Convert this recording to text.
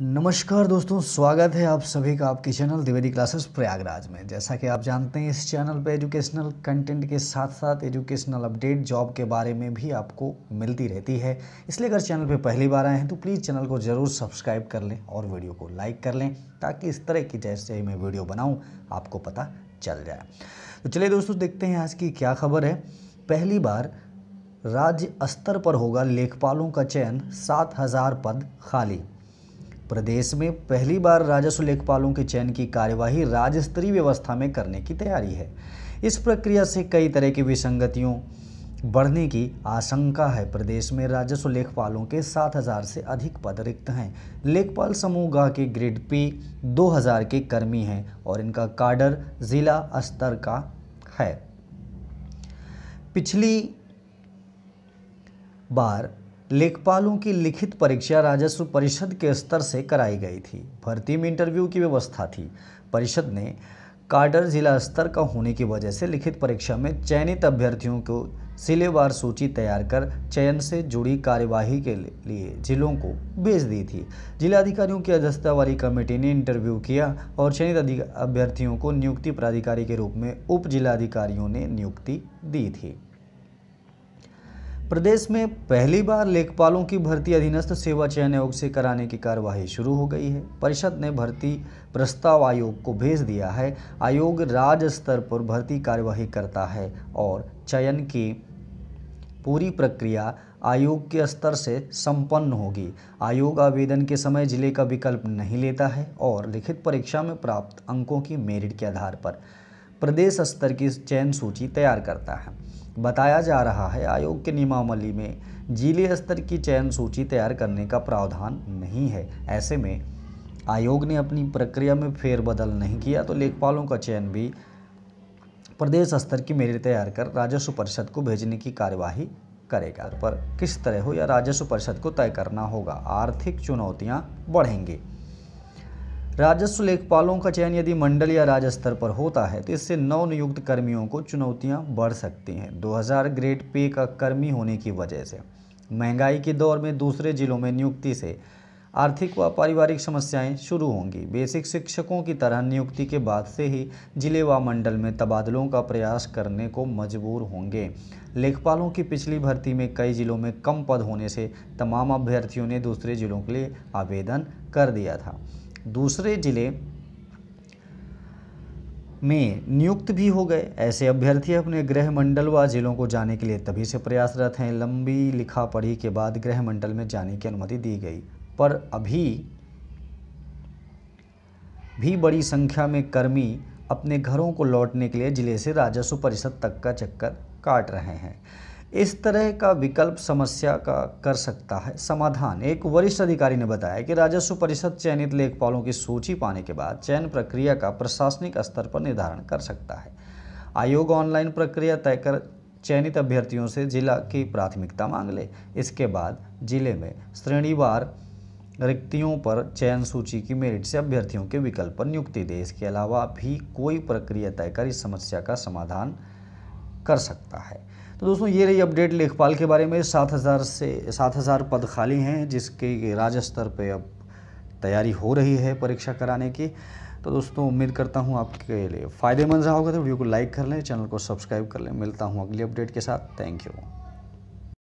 नमस्कार दोस्तों स्वागत है आप सभी का आपके चैनल द्विवेदी क्लासेस प्रयागराज में जैसा कि आप जानते हैं इस चैनल पर एजुकेशनल कंटेंट के साथ साथ एजुकेशनल अपडेट जॉब के बारे में भी आपको मिलती रहती है इसलिए अगर चैनल पर पहली बार आए हैं तो प्लीज़ चैनल को ज़रूर सब्सक्राइब कर लें और वीडियो को लाइक कर लें ताकि इस तरह की जैसे ही मैं वीडियो बनाऊँ आपको पता चल जाए तो चलिए दोस्तों देखते हैं आज की क्या खबर है पहली बार राज्य स्तर पर होगा लेखपालों का चयन सात हज़ार पद खाली प्रदेश में पहली बार राजस्व लेखपालों के चयन की कार्यवाही राज्य स्तरीय व्यवस्था में करने की तैयारी है इस प्रक्रिया से कई तरह की विसंगतियों बढ़ने की आशंका है प्रदेश में राजस्व लेखपालों के 7000 से अधिक पद रिक्त हैं लेखपाल समूह गा के ग्रेड पी 2000 के कर्मी हैं और इनका काडर जिला स्तर का है पिछली बार लेखपालों की लिखित परीक्षा राजस्व परिषद के स्तर से कराई गई थी भर्ती में इंटरव्यू की व्यवस्था थी परिषद ने काडर जिला स्तर का होने की वजह से लिखित परीक्षा में चयनित अभ्यर्थियों को सिलेवार सूची तैयार कर चयन से जुड़ी कार्यवाही के लिए जिलों को भेज दी थी जिलाधिकारियों की अध्यक्षता वाली कमेटी ने इंटरव्यू किया और चयनित अभ्यर्थियों को नियुक्ति प्राधिकारी के रूप में उप जिलाधिकारियों ने नियुक्ति दी थी प्रदेश में पहली बार लेखपालों की भर्ती अधीनस्थ सेवा चयन आयोग से कराने की कार्यवाही शुरू हो गई है परिषद ने भर्ती प्रस्ताव आयोग को भेज दिया है आयोग राज्य स्तर पर भर्ती कार्यवाही करता है और चयन की पूरी प्रक्रिया आयोग के स्तर से संपन्न होगी आयोग आवेदन के समय जिले का विकल्प नहीं लेता है और लिखित परीक्षा में प्राप्त अंकों की मेरिट के आधार पर प्रदेश स्तर की चयन सूची तैयार करता है बताया जा रहा है आयोग के नियमावली में जिले स्तर की चयन सूची तैयार करने का प्रावधान नहीं है ऐसे में आयोग ने अपनी प्रक्रिया में फेरबदल नहीं किया तो लेखपालों का चयन भी प्रदेश स्तर की मेरिट तैयार कर राजस्व परिषद को भेजने की कार्यवाही करेगा पर किस तरह हो या राजस्व परिषद को तय करना होगा आर्थिक चुनौतियां बढ़ेंगी राजस्व लेखपालों का चयन यदि मंडल या राज्य स्तर पर होता है तो इससे नवनियुक्त कर्मियों को चुनौतियां बढ़ सकती हैं 2000 ग्रेड पे का कर्मी होने की वजह से महंगाई के दौर में दूसरे जिलों में नियुक्ति से आर्थिक व पारिवारिक समस्याएं शुरू होंगी बेसिक शिक्षकों की तरह नियुक्ति के बाद से ही जिले व मंडल में तबादलों का प्रयास करने को मजबूर होंगे लेखपालों की पिछली भर्ती में कई जिलों में कम पद होने से तमाम अभ्यर्थियों ने दूसरे जिलों के लिए आवेदन कर दिया था दूसरे जिले में नियुक्त भी हो गए ऐसे अभ्यर्थी अपने गृह मंडल व जिलों को जाने के लिए तभी से प्रयासरत हैं लंबी लिखा पढ़ी के बाद गृह मंडल में जाने की अनुमति दी गई पर अभी भी बड़ी संख्या में कर्मी अपने घरों को लौटने के लिए जिले से राजस्व परिषद तक का चक्कर काट रहे हैं इस तरह का विकल्प समस्या का कर सकता है समाधान एक वरिष्ठ अधिकारी ने बताया कि राजस्व परिषद चयनित लेखपालों की सूची पाने के बाद चयन प्रक्रिया का प्रशासनिक स्तर पर निर्धारण कर सकता है आयोग ऑनलाइन प्रक्रिया तय कर चयनित अभ्यर्थियों से जिला की प्राथमिकता मांग ले इसके बाद जिले में श्रेणीवार रिक्तियों पर चयन सूची की मेरिट से अभ्यर्थियों के विकल्प पर नियुक्ति दे इसके अलावा भी कोई प्रक्रिया तय कर इस समस्या का समाधान कर सकता है तो दोस्तों ये रही अपडेट लेखपाल के बारे में सात हज़ार से सात हज़ार पद खाली हैं जिसके राज्य स्तर पर अब तैयारी हो रही है परीक्षा कराने की तो दोस्तों उम्मीद करता हूँ आपके लिए फ़ायदेमंद रहा होगा तो वीडियो को लाइक कर लें चैनल को सब्सक्राइब कर लें मिलता हूँ अगली अपडेट के साथ थैंक यू